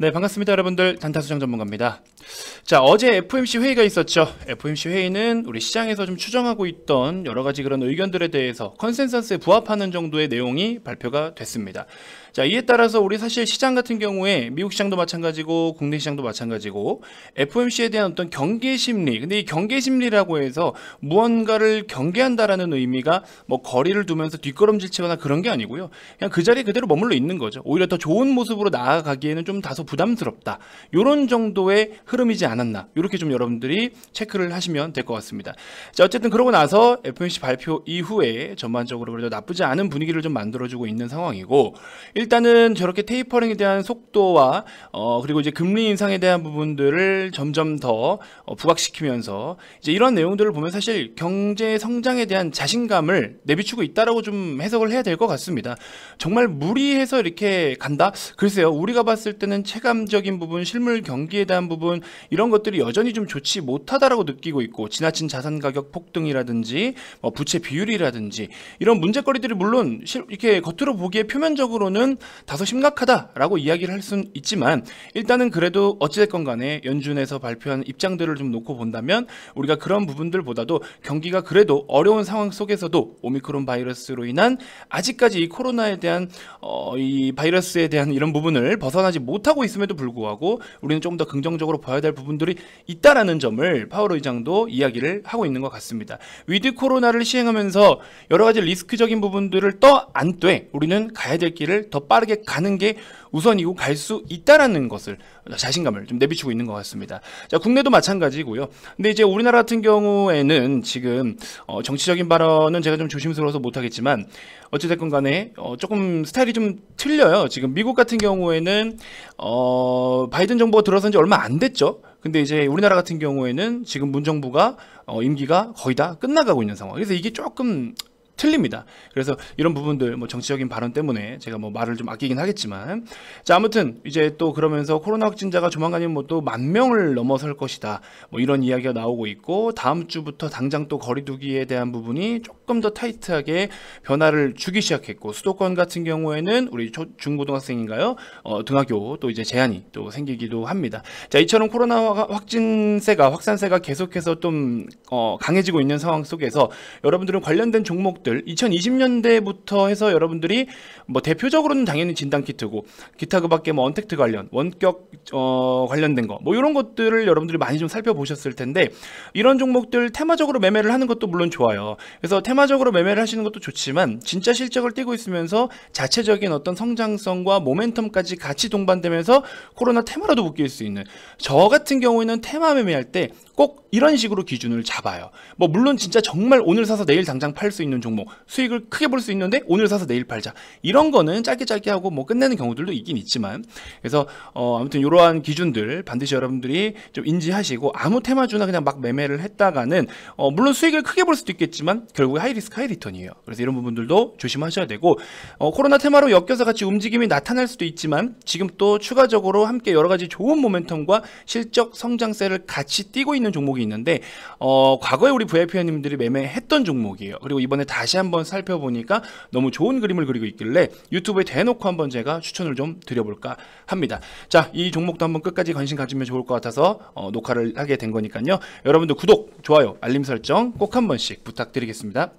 네 반갑습니다 여러분들 단타수정 전문가입니다 자 어제 FOMC 회의가 있었죠 FOMC 회의는 우리 시장에서 좀 추정하고 있던 여러가지 그런 의견들에 대해서 컨센서스에 부합하는 정도의 내용이 발표가 됐습니다 자, 이에 따라서 우리 사실 시장 같은 경우에 미국 시장도 마찬가지고 국내 시장도 마찬가지고 FOMC에 대한 어떤 경계 심리. 근데 이 경계 심리라고 해서 무언가를 경계한다라는 의미가 뭐 거리를 두면서 뒷걸음질치거나 그런 게 아니고요. 그냥 그 자리 그대로 머물러 있는 거죠. 오히려 더 좋은 모습으로 나아가기에는 좀 다소 부담스럽다. 이런 정도의 흐름이지 않았나. 이렇게 좀 여러분들이 체크를 하시면 될 것 같습니다. 자, 어쨌든 그러고 나서 FOMC 발표 이후에 전반적으로 그래도 나쁘지 않은 분위기를 좀 만들어주고 있는 상황이고 일단은 저렇게 테이퍼링에 대한 속도와 어, 그리고 이제 금리 인상에 대한 부분들을 점점 더 어, 부각시키면서 이제 이런 내용들을 보면 사실 경제 성장에 대한 자신감을 내비추고 있다라고 좀 해석을 해야 될 것 같습니다. 정말 무리해서 이렇게 간다? 글쎄요. 우리가 봤을 때는 체감적인 부분, 실물 경기에 대한 부분 이런 것들이 여전히 좀 좋지 못하다라고 느끼고 있고 지나친 자산 가격 폭등이라든지 뭐 부채 비율이라든지 이런 문제거리들이 물론 이렇게 겉으로 보기에 표면적으로는 점은 다소 심각하다라고 이야기를 할 수는 있지만 일단은 그래도 어찌됐건 간에 연준에서 발표한 입장들을 좀 놓고 본다면 우리가 그런 부분들보다도 경기가 그래도 어려운 상황 속에서도 오미크론 바이러스로 인한 아직까지 이 코로나에 대한 어, 이 바이러스에 대한 이런 부분을 벗어나지 못하고 있음에도 불구하고 우리는 조금 더 긍정적으로 봐야 될 부분들이 있다라는 점을 파월 의장도 이야기를 하고 있는 것 같습니다. 위드 코로나를 시행하면서 여러 가지 리스크적인 부분들을 떠안돼 우리는 가야 될 길을 더더 빠르게 가는 게 우선이고 갈 수 있다라는 것을 자신감을 좀 내비치고 있는 것 같습니다. 자, 국내도 마찬가지고요. 근데 이제 우리나라 같은 경우에는 지금 어, 정치적인 발언은 제가 좀 조심스러워서 못하겠지만 어찌됐건 간에 어, 조금 스타일이 좀 틀려요. 지금 미국 같은 경우에는 어, 바이든 정부가 들어선 지 얼마 안 됐죠. 근데 이제 우리나라 같은 경우에는 지금 문정부가 어, 임기가 거의 다 끝나가고 있는 상황. 그래서 이게 조금 틀립니다. 그래서 이런 부분들 뭐 정치적인 발언 때문에 제가 뭐 말을 좀 아끼긴 하겠지만 자 아무튼 이제 또 그러면서 코로나 확진자가 조만간이면 뭐또 만 명을 넘어설 것이다. 뭐 이런 이야기가 나오고 있고 다음 주부터 당장 또 거리두기에 대한 부분이 조금 더 타이트하게 변화를 주기 시작했고 수도권 같은 경우에는 우리 초, 중고등학생인가요? 어, 등하교 또 이제 제한이 또 생기기도 합니다. 자 이처럼 코로나 확진세가 확산세가 계속해서 좀 어, 강해지고 있는 상황 속에서 여러분들은 관련된 종목들 것들 2020년대부터 해서 여러분들이 뭐 대표적으로는 당연히 진단 키트고 기타 그밖에 뭐 언택트 관련 원격 어, 관련된 거 뭐 이런 것들을 여러분들이 많이 좀 살펴보셨을 텐데 이런 종목들 테마적으로 매매를 하는 것도 물론 좋아요. 그래서 테마적으로 매매를 하시는 것도 좋지만 진짜 실적을 띄고 있으면서 자체적인 어떤 성장성과 모멘텀까지 같이 동반되면서 코로나 테마라도 묶일 수 있는 저 같은 경우에는 테마 매매할 때 꼭 이런 식으로 기준을 잡아요. 뭐 물론 진짜 정말 오늘 사서 내일 당장 팔 수 있는 종목 종목 수익을 크게 볼 수 있는데 오늘 사서 내일 팔자 이런 거는 짧게 짧게 하고 뭐 끝내는 경우들도 있긴 있지만 그래서 어 아무튼 이러한 기준들 반드시 여러분들이 좀 인지하시고 아무 테마주나 그냥 막 매매를 했다가는 어 물론 수익을 크게 볼 수도 있겠지만 결국에 하이리스크 하이리턴이에요 그래서 이런 부분들도 조심하셔야 되고 어 코로나 테마로 엮여서 같이 움직임이 나타날 수도 있지만 지금 또 추가적으로 함께 여러 가지 좋은 모멘텀과 실적 성장세를 같이 띄고 있는 종목이 있는데 어, 과거에 우리 VIP님들이 매매했던 종목이에요 그리고 이번에 다 다시 한번 살펴보니까 너무 좋은 그림을 그리고 있길래 유튜브에 대놓고 한번 제가 추천을 좀 드려볼까 합니다. 자, 이 종목도 한번 끝까지 관심 가지면 좋을 것 같아서 어, 녹화를 하게 된 거니까요. 여러분들 구독, 좋아요, 알림 설정 꼭 한 번씩 부탁드리겠습니다.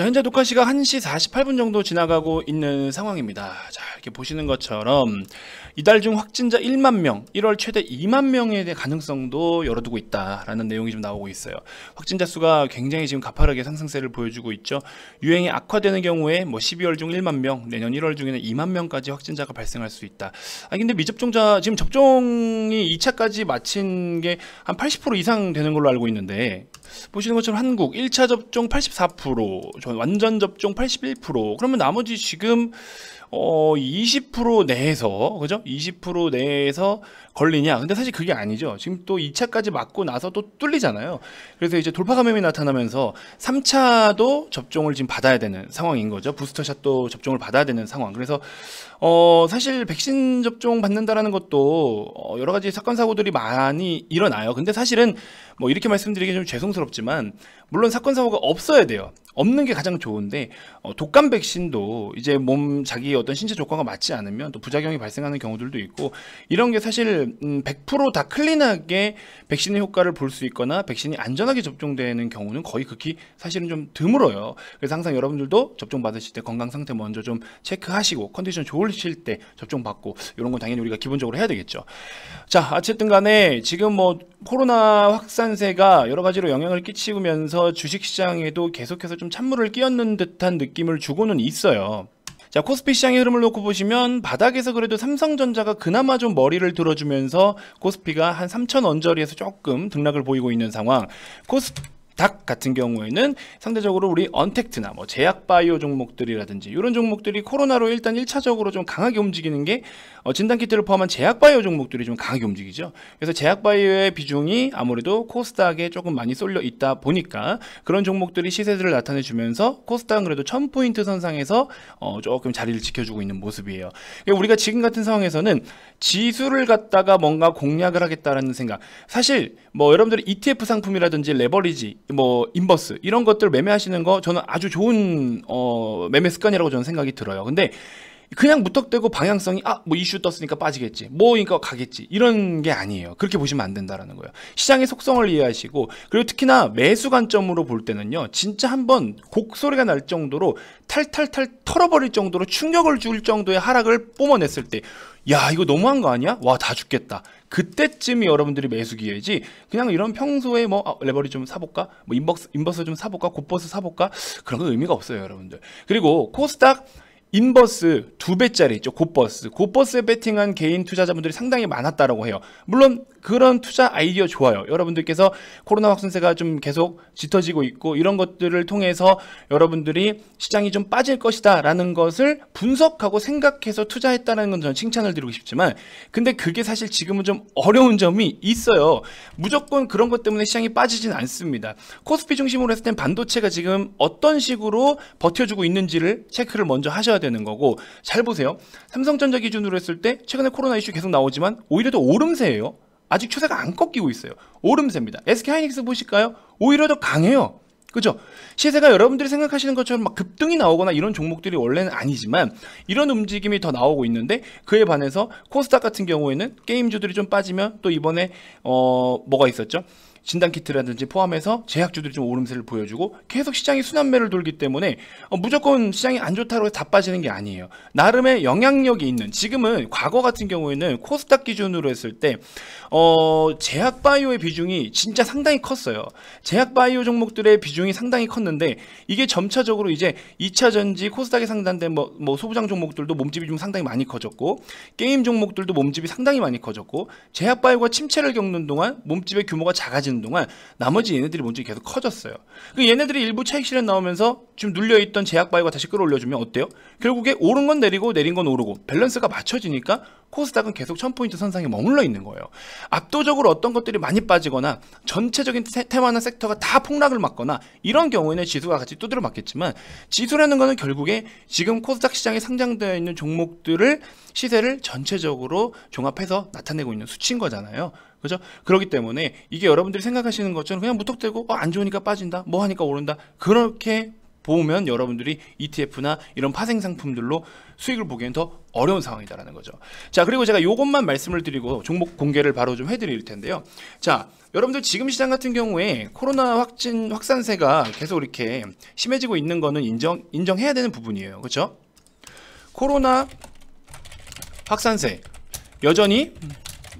자, 현재 녹화 시가 1시 48분 정도 지나가고 있는 상황입니다. 자, 이렇게 보시는 것처럼 이달 중 확진자 1만 명, 1월 최대 2만 명에 대한 가능성도 열어두고 있다라는 내용이 좀 나오고 있어요. 확진자 수가 굉장히 지금 가파르게 상승세를 보여주고 있죠. 유행이 악화되는 경우에 뭐 12월 중 1만 명, 내년 1월 중에는 2만 명까지 확진자가 발생할 수 있다. 아 근데 미접종자 지금 접종이 2차까지 마친 게 한 80% 이상 되는 걸로 알고 있는데 보시는 것처럼 한국 1차 접종 84%전 그 완전 접종 81% 그러면 나머지 지금 어20% 내에서 그죠? 20% 내에서 걸리냐? 근데 사실 그게 아니죠. 지금 또 2차까지 맞고 나서 또 뚫리잖아요. 그래서 이제 돌파 감염이 나타나면서 3차도 접종을 지금 받아야 되는 상황인 거죠. 부스터샷도 접종을 받아야 되는 상황. 그래서 어 사실 백신 접종 받는다라는 것도 어 여러 가지 사건 사고들이 많이 일어나요. 근데 사실은 뭐 이렇게 말씀드리기 좀 죄송스럽지만 물론 사건 사고가 없어야 돼요. 없는 게 가장 좋은데 어, 독감 백신도 이제 몸 자기 어떤 신체 조건과 맞지 않으면 또 부작용이 발생하는 경우들도 있고 이런 게 사실 음, 100%다 클린하게 백신의 효과를 볼 수 있거나 백신이 안전하게 접종되는 경우는 거의 극히 사실은 좀 드물어요. 그래서 항상 여러분들도 접종 받으실 때 건강 상태 먼저 좀 체크하시고 컨디션 좋으실 때 접종 받고 이런 건 당연히 우리가 기본적으로 해야 되겠죠. 자, 어쨌든 간에 지금 뭐 코로나 확산세가 여러 가지로 영향을 끼치면서 주식 시장에도 계속해서 좀 찬물을 끼얹는 듯한 느낌을 주고는 있어요. 자, 코스피 시장의 흐름을 놓고 보시면 바닥에서 그래도 삼성전자가 그나마 좀 머리를 들어주면서 코스피가 한 3,000원 저리에서 조금 등락을 보이고 있는 상황. 코스 닥 같은 경우에는 상대적으로 우리 언택트나 뭐 제약 바이오 종목들이라든지 이런 종목들이 코로나로 일단 1차적으로 좀 강하게 움직이는 게 어, 진단 키트를 포함한 제약 바이오 종목들이 좀 강하게 움직이죠. 그래서 제약 바이오의 비중이 아무래도 코스닥에 조금 많이 쏠려 있다 보니까 그런 종목들이 시세들을 나타내 주면서 코스닥은 그래도 1000포인트 선상에서 어, 조금 자리를 지켜주고 있는 모습이에요. 그러니까 우리가 지금 같은 상황에서는 지수를 갖다가 뭔가 공략을 하겠다라는 생각. 사실 뭐 여러분들이 ETF 상품이라든지 레버리지 뭐 인버스 이런 것들 매매하시는 거 저는 아주 좋은 어 매매 습관이라고 저는 생각이 들어요. 근데 그냥 무턱대고 방향성이 아 뭐 이슈 떴으니까 빠지겠지 뭐니까 가겠지 이런 게 아니에요 그렇게 보시면 안 된다라는 거예요 시장의 속성을 이해하시고 그리고 특히나 매수 관점으로 볼 때는요 진짜 한번 곡소리가 날 정도로 탈탈탈 털어버릴 정도로 충격을 줄 정도의 하락을 뿜어냈을 때 야 이거 너무한 거 아니야 와 다 죽겠다 그때쯤이 여러분들이 매수 기회지 그냥 이런 평소에 뭐 아, 레버리 좀 사볼까 뭐 인버스 인버스 좀 사볼까 곱버스 사볼까 그런 건 의미가 없어요 여러분들 그리고 코스닥 인버스 두 배짜리 있죠. 곱버스. 곱버스에 베팅한 개인 투자자분들이 상당히 많았다라고 해요. 물론 그런 투자 아이디어 좋아요. 여러분들께서 코로나 확산세가 좀 계속 짙어지고 있고 이런 것들을 통해서 여러분들이 시장이 좀 빠질 것이다 라는 것을 분석하고 생각해서 투자했다는 건 저는 칭찬을 드리고 싶지만 근데 그게 사실 지금은 좀 어려운 점이 있어요. 무조건 그런 것 때문에 시장이 빠지진 않습니다. 코스피 중심으로 했을 땐 반도체가 지금 어떤 식으로 버텨주고 있는지를 체크를 먼저 하셔야 되는 거고 잘 보세요. 삼성전자 기준으로 했을 때 최근에 코로나 이슈 계속 나오지만 오히려 더 오름세예요. 아직 추세가 안 꺾이고 있어요. 오름세입니다. SK 하이닉스 보실까요? 오히려 더 강해요. 그죠? 시세가 여러분들이 생각하시는 것처럼 막 급등이 나오거나 이런 종목들이 원래는 아니지만 이런 움직임이 더 나오고 있는데 그에 반해서 코스닥 같은 경우에는 게임주들이 좀 빠지면 또 이번에 어 뭐가 있었죠? 진단 키트라든지 포함해서 제약주들이 좀 오름세를 보여주고 계속 시장이 순환매를 돌기 때문에 어, 무조건 시장이 안 좋다고 해서 다 빠지는 게 아니에요. 나름의 영향력이 있는 지금은 과거 같은 경우에는 코스닥 기준으로 했을 때 어, 제약 바이오의 비중이 진짜 상당히 컸어요. 제약 바이오 종목들의 비중이 상당히 컸는데 이게 점차적으로 이제 2차 전지 코스닥에 상단된 뭐, 뭐 소부장 종목들도 몸집이 좀 상당히 많이 커졌고 게임 종목들도 몸집이 상당히 많이 커졌고 제약 바이오가 침체를 겪는 동안 몸집의 규모가 작아지 많아지는 동안 나머지 얘네들이 문제 계속 커졌어요. 그 얘네들이 일부 차익 실현 나오면서 지금 눌려있던 제약 바이오가 다시 끌어올려주면 어때요? 결국에 오른 건 내리고 내린 건 오르고 밸런스가 맞춰지니까 코스닥은 계속 천포인트 선상에 머물러 있는 거예요. 압도적으로 어떤 것들이 많이 빠지거나 전체적인 테마나 섹터가 다 폭락을 맞거나 이런 경우에는 지수가 같이 두드려 맞겠지만 지수라는 거는 결국에 지금 코스닥 시장에 상장되어 있는 종목들을 시세를 전체적으로 종합해서 나타내고 있는 수치인 거잖아요. 그죠? 그렇기 때문에 이게 여러분들이 생각하시는 것처럼 그냥 무턱대고 어, 안 좋으니까 빠진다, 뭐 하니까 오른다 그렇게 보면 여러분들이 ETF나 이런 파생 상품들로 수익을 보기엔 더 어려운 상황이다라는 거죠. 자, 그리고 제가 이것만 말씀을 드리고 종목 공개를 바로 좀 해드릴 텐데요. 자, 여러분들 지금 시장 같은 경우에 코로나 확진 확산세가 계속 이렇게 심해지고 있는 거는 인정 인정해야 되는 부분이에요. 그렇죠? 코로나 확산세 여전히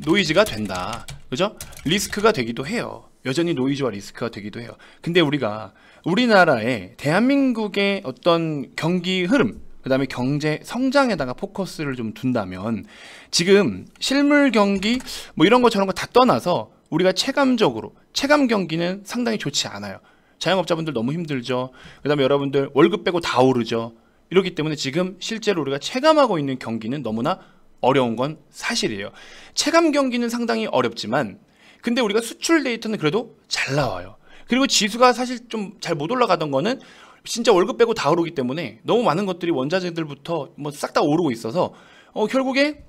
노이즈가 된다. 그죠? 리스크가 되기도 해요. 여전히 노이즈와 리스크가 되기도 해요. 근데 우리가 우리나라의 대한민국의 어떤 경기 흐름, 그 다음에 경제 성장에다가 포커스를 좀 둔다면 지금 실물 경기 뭐 이런 거 저런 거 다 떠나서 우리가 체감적으로 체감 경기는 상당히 좋지 않아요. 자영업자분들 너무 힘들죠. 그 다음에 여러분들 월급 빼고 다 오르죠. 이렇기 때문에 지금 실제로 우리가 체감하고 있는 경기는 너무나 어려운 건 사실이에요. 체감 경기는 상당히 어렵지만 근데 우리가 수출 데이터는 그래도 잘 나와요. 그리고 지수가 사실 좀 잘 못 올라가던 거는 진짜 월급 빼고 다 오르기 때문에 너무 많은 것들이 원자재들부터 뭐 싹 다 오르고 있어서 어 결국에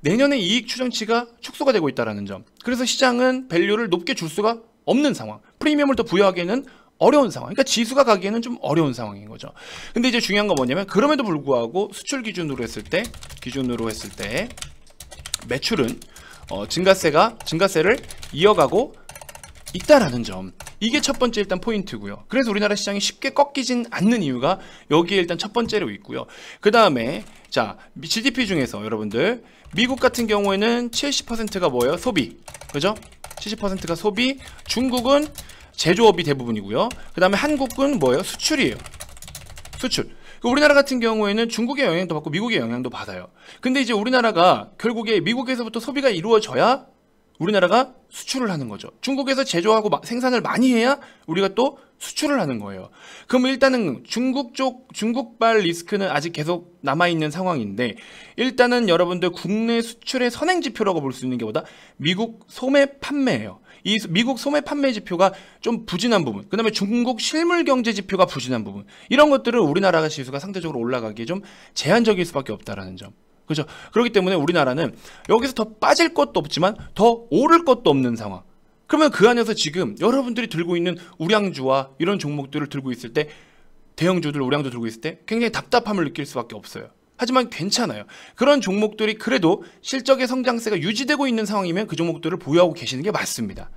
내년에 이익 추정치가 축소가 되고 있다라는 점. 그래서 시장은 밸류를 높게 줄 수가 없는 상황. 프리미엄을 더 부여하기에는 어려운 상황. 그러니까 지수가 가기에는 좀 어려운 상황인 거죠. 근데 이제 중요한 건 뭐냐면 그럼에도 불구하고 수출 기준으로 했을 때 기준으로 했을 때 매출은 어, 증가세가 증가세를 이어가고 있다라는 점. 이게 첫 번째 일단 포인트고요. 그래서 우리나라 시장이 쉽게 꺾이진 않는 이유가 여기에 일단 첫 번째로 있고요. 그 다음에 자 GDP 중에서 여러분들 미국 같은 경우에는 70%가 뭐예요? 소비. 그죠? 70%가 소비. 중국은 제조업이 대부분이고요. 그 다음에 한국은 뭐예요? 수출이에요. 수출. 우리나라 같은 경우에는 중국의 영향도 받고 미국의 영향도 받아요. 근데 이제 우리나라가 결국에 미국에서부터 소비가 이루어져야 우리나라가 수출을 하는 거죠. 중국에서 제조하고 생산을 많이 해야 우리가 또 수출을 하는 거예요. 그럼 일단은 중국 쪽 중국발 리스크는 아직 계속 남아 있는 상황인데 일단은 여러분들 국내 수출의 선행 지표라고 볼 수 있는 게 뭐다? 미국 소매 판매예요. 이 미국 소매 판매 지표가 좀 부진한 부분, 그다음에 중국 실물 경제 지표가 부진한 부분 이런 것들을 우리나라가 지수가 상대적으로 올라가기에 좀 제한적일 수밖에 없다라는 점. 그렇죠. 그렇기 때문에 우리나라는 여기서 더 빠질 것도 없지만 더 오를 것도 없는 상황. 그러면 그 안에서 지금 여러분들이 들고 있는 우량주와 이런 종목들을 들고 있을 때 대형주들 우량주 들고 있을 때 굉장히 답답함을 느낄 수밖에 없어요. 하지만 괜찮아요. 그런 종목들이 그래도 실적의 성장세가 유지되고 있는 상황이면 그 종목들을 보유하고 계시는 게 맞습니다.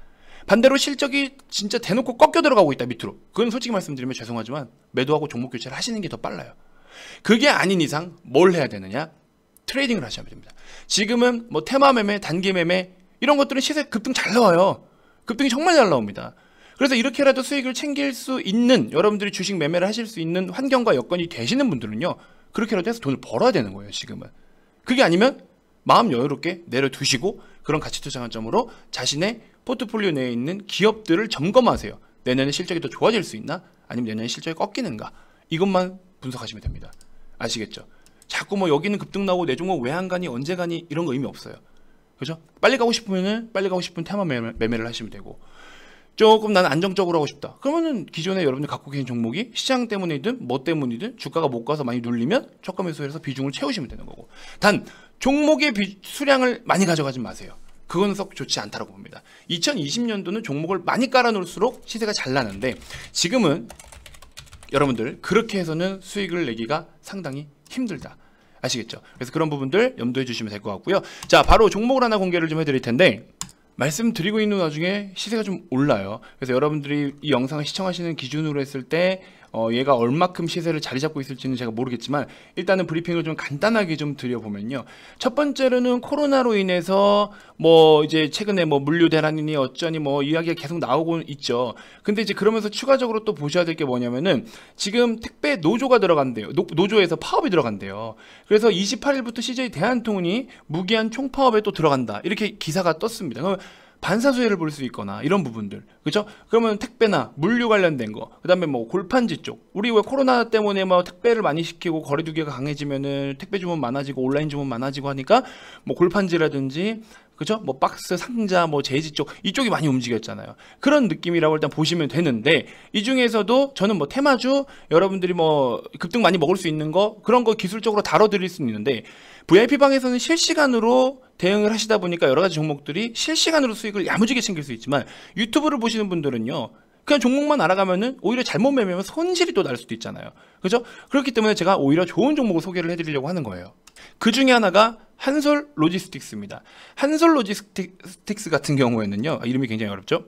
반대로 실적이 진짜 대놓고 꺾여 들어가고 있다 밑으로. 그건 솔직히 말씀드리면 죄송하지만 매도하고 종목 교체를 하시는 게 더 빨라요. 그게 아닌 이상 뭘 해야 되느냐? 트레이딩을 하셔야 됩니다. 지금은 뭐 테마 매매, 단기 매매 이런 것들은 시세 급등 잘 나와요. 급등이 정말 잘 나옵니다. 그래서 이렇게라도 수익을 챙길 수 있는 여러분들이 주식 매매를 하실 수 있는 환경과 여건이 되시는 분들은요. 그렇게라도 해서 돈을 벌어야 되는 거예요, 지금은. 그게 아니면 마음 여유롭게 내려두시고 그런 가치 투자 관점으로 자신의 포트폴리오 내에 있는 기업들을 점검하세요. 내년에 실적이 더 좋아질 수 있나? 아니면 내년에 실적이 꺾이는가? 이것만 분석하시면 됩니다. 아시겠죠? 자꾸 뭐 여기는 급등 나고 내종목 왜 안 가니 언제 가니 이런 거 의미 없어요. 그죠? 빨리 가고 싶으면은 빨리 가고 싶은 테마 매매, 를 하시면 되고 조금 나는 안정적으로 하고 싶다. 그러면은 기존에 여러분들 갖고 계신 종목이 시장 때문이든 뭐 때문이든 주가가 못 가서 많이 눌리면 적금 매수해서 비중을 채우시면 되는 거고 단 종목의 비, 수량을 많이 가져가지 마세요. 그건 썩 좋지 않다고 봅니다. 2020년도는 종목을 많이 깔아놓을수록 시세가 잘 나는데 지금은 여러분들 그렇게 해서는 수익을 내기가 상당히 힘들다. 아시겠죠? 그래서 그런 부분들 염두해 주시면 될 것 같고요. 자, 바로 종목을 하나 공개를 좀 해드릴 텐데 말씀드리고 있는 와중에 시세가 좀 올라요. 그래서 여러분들이 이 영상을 시청하시는 기준으로 했을 때 어, 얘가 얼마큼 시세를 자리 잡고 있을지는 제가 모르겠지만 일단은 브리핑을 좀 간단하게 좀 드려보면요. 첫 번째로는 코로나로 인해서 뭐 이제 최근에 뭐 물류 대란이니 어쩌니 뭐 이야기가 계속 나오고 있죠. 근데 이제 그러면서 추가적으로 또 보셔야 될 게 뭐냐면은 지금 택배 노조가 들어간대요. 노, 노 조에서 파업이 들어간대요. 그래서 28일부터 CJ 대한통운이 무기한 총파업에 또 들어간다. 이렇게 기사가 떴습니다. 그럼 반사수혜를 볼 수 있거나 이런 부분들 그렇죠? 그러면 택배나 물류 관련된 거 그다음에 뭐 골판지 쪽 우리 왜 코로나 때문에 뭐 택배를 많이 시키고 거리두기가 강해지면은 택배 주문 많아지고 온라인 주문 많아지고 하니까 뭐 골판지라든지 그죠? 뭐 박스, 상자, 뭐 재지 쪽 이쪽이 많이 움직였잖아요. 그런 느낌이라고 일단 보시면 되는데 이 중에서도 저는 뭐 테마주 여러분들이 뭐 급등 많이 먹을 수 있는 거 그런 거 기술적으로 다뤄드릴 수는 있는데 VIP방에서는 실시간으로 대응을 하시다 보니까 여러 가지 종목들이 실시간으로 수익을 야무지게 챙길 수 있지만 유튜브를 보시는 분들은요. 그냥 종목만 알아가면은 오히려 잘못 매매하면 손실이 또 날 수도 있잖아요. 그렇죠? 그렇기 때문에 제가 오히려 좋은 종목을 소개를 해드리려고 하는 거예요. 그 중에 하나가 한솔 로지스틱스입니다. 한솔 로지스틱스 같은 경우에는요. 아, 이름이 굉장히 어렵죠?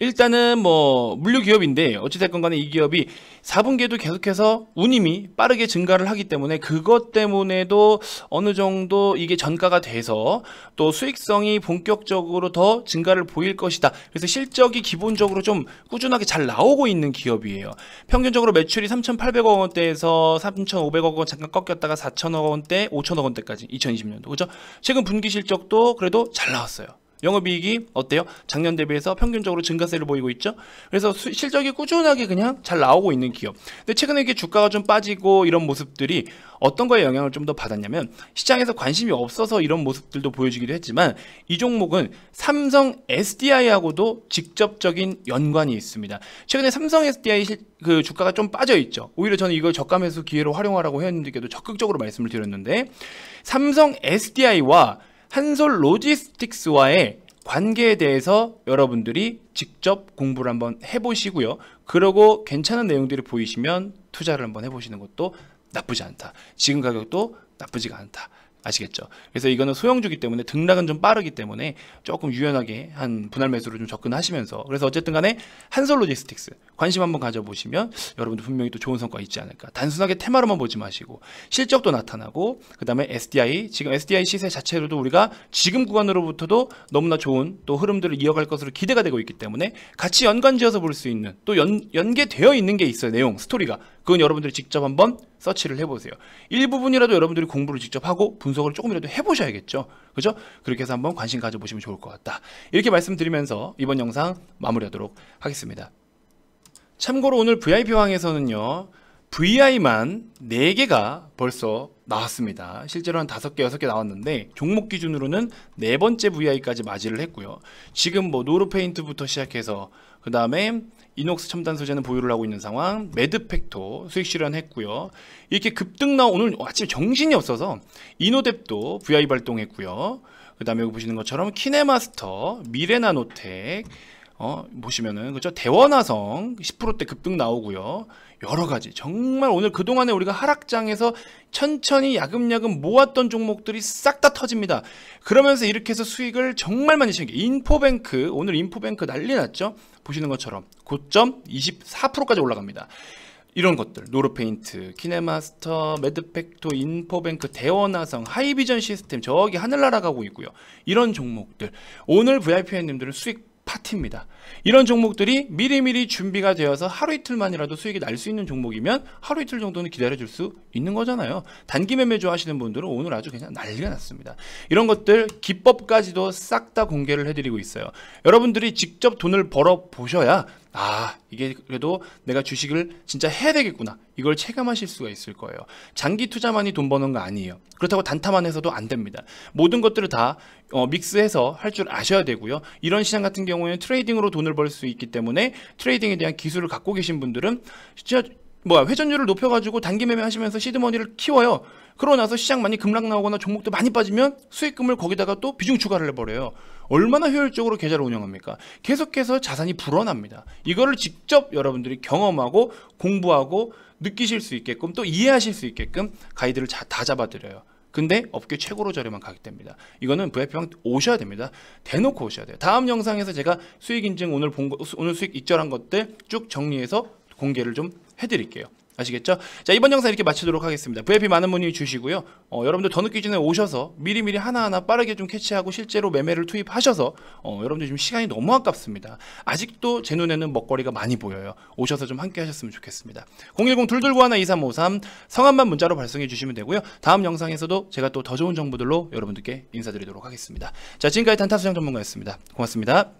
일단은 뭐 물류 기업인데 어찌됐건 간에 이 기업이 4분기에도 계속해서 운임이 빠르게 증가를 하기 때문에 그것 때문에도 어느 정도 이게 전가가 돼서 또 수익성이 본격적으로 더 증가를 보일 것이다. 그래서 실적이 기본적으로 좀 꾸준하게 잘 나오고 있는 기업이에요. 평균적으로 매출이 3,800억 원대에서 3,500억 원 잠깐 꺾였다가 4,000억 원대, 5,000억 원대까지 2020년도 그죠? 최근 분기 실적도 그래도 잘 나왔어요. 영업이익이 어때요? 작년 대비해서 평균적으로 증가세를 보이고 있죠. 그래서 수, 실적이 꾸준하게 그냥 잘 나오고 있는 기업. 근데 최근에 이렇게 주가가 좀 빠지고 이런 모습들이 어떤 거에 영향을 좀 더 받았냐면 시장에서 관심이 없어서 이런 모습들도 보여지기도 했지만 이 종목은 삼성 SDI하고도 직접적인 연관이 있습니다. 최근에 삼성 SDI 실, 그 주가가 좀 빠져 있죠. 오히려 저는 이걸 저가 매수 기회로 활용하라고 회원님들께도 적극적으로 말씀을 드렸는데 삼성 SDI와 한솔 로지스틱스와의 관계에 대해서 여러분들이 직접 공부를 한번 해보시고요. 그러고 괜찮은 내용들이 보이시면 투자를 한번 해보시는 것도 나쁘지 않다. 지금 가격도 나쁘지가 않다. 아시겠죠? 그래서 이거는 소형주기 때문에 등락은 좀 빠르기 때문에 조금 유연하게 한 분할 매수로 좀 접근하시면서 그래서 어쨌든 간에 한솔 로지스틱스 관심 한번 가져보시면 여러분들 분명히 또 좋은 성과 있지 않을까 단순하게 테마로만 보지 마시고 실적도 나타나고 그 다음에 SDI 지금 SDI 시세 자체로도 우리가 지금 구간으로부터도 너무나 좋은 또 흐름들을 이어갈 것으로 기대가 되고 있기 때문에 같이 연관지어서 볼 수 있는 또 연, 연계되어 있는 게 있어요 내용 스토리가 그건 여러분들이 직접 한번 서치를 해보세요. 일부분이라도 여러분들이 공부를 직접 하고 분석을 조금이라도 해보셔야겠죠. 그죠? 그렇게 해서 한번 관심 가져보시면 좋을 것 같다. 이렇게 말씀드리면서 이번 영상 마무리하도록 하겠습니다. 참고로 오늘 VIP왕에서는요. VI만 4개가 벌써 나왔습니다. 실제로한 다섯 개, 여섯 개 나왔는데 종목 기준으로는 네 번째 VI까지 맞이를 했고요. 지금 뭐 노르페인트부터 시작해서 그 다음에 이녹스 첨단 소재는 보유를 하고 있는 상황, 매드팩토 수익 실현했고요. 이렇게 급등 나온 오늘 아침에 정신이 없어서 이노뎁도 VI 발동했고요. 그 다음에 여기 보시는 것처럼 키네마스터, 미래나노텍, 어, 보시면은 그죠 대원화성 10%대 급등 나오고요. 여러 가지 정말 오늘 그동안에 우리가 하락장에서 천천히 야금야금 모았던 종목들이 싹 다 터집니다 그러면서 이렇게 해서 수익을 정말 많이 챙겨 인포뱅크 오늘 인포뱅크 난리 났죠 보시는 것처럼 고점 24%까지 올라갑니다 이런 것들 노르페인트, 키네마스터, 매드팩토, 인포뱅크, 대원화성, 하이비전 시스템 저기 하늘날아 가고 있고요 이런 종목들 오늘 v i p 회원님들은 수익 파티입니다. 이런 종목들이 미리미리 준비가 되어서 하루 이틀만이라도 수익이 날 수 있는 종목이면 하루 이틀 정도는 기다려줄 수 있는 거잖아요. 단기 매매 좋아하시는 분들은 오늘 아주 그냥 난리가 났습니다. 이런 것들 기법까지도 싹 다 공개를 해드리고 있어요. 여러분들이 직접 돈을 벌어 보셔야 아, 이게 그래도 내가 주식을 진짜 해야 되겠구나. 이걸 체감하실 수가 있을 거예요. 장기 투자만이 돈 버는 거 아니에요. 그렇다고 단타만 해서도 안 됩니다. 모든 것들을 다 어, 믹스해서 할 줄 아셔야 되고요. 이런 시장 같은 경우에는 트레이딩으로 돈을 벌 수 있기 때문에 트레이딩에 대한 기술을 갖고 계신 분들은 진짜 뭐야 회전율을 높여가지고 단기 매매하시면서 시드머니를 키워요. 그러고 나서 시장 많이 급락 나오거나 종목도 많이 빠지면 수익금을 거기다가 또 비중 추가를 해버려요. 얼마나 효율적으로 계좌를 운영합니까? 계속해서 자산이 불어납니다. 이거를 직접 여러분들이 경험하고 공부하고 느끼실 수 있게끔 또 이해하실 수 있게끔 가이드를 다 잡아드려요. 근데 업계 최고로 저렴한 가격대입니다. 이거는 VIP방 오셔야 됩니다. 대놓고 오셔야 돼요. 다음 영상에서 제가 수익 인증 오늘 본 거, 오늘 수익 이절한 것들 쭉 정리해서 공개를 좀 해드릴게요. 아시겠죠? 자 이번 영상 이렇게 마치도록 하겠습니다. VIP 많은 문의 주시고요. 어, 여러분들 더 늦기 전에 오셔서 미리미리 하나하나 빠르게 좀 캐치하고 실제로 매매를 투입하셔서 어, 여러분들 지금 시간이 너무 아깝습니다. 아직도 제 눈에는 먹거리가 많이 보여요. 오셔서 좀 함께 하셨으면 좋겠습니다. 010-229-12353 성함만 문자로 발송해 주시면 되고요. 다음 영상에서도 제가 또 더 좋은 정보들로 여러분들께 인사드리도록 하겠습니다. 자 지금까지 단타수장 전문가였습니다. 고맙습니다.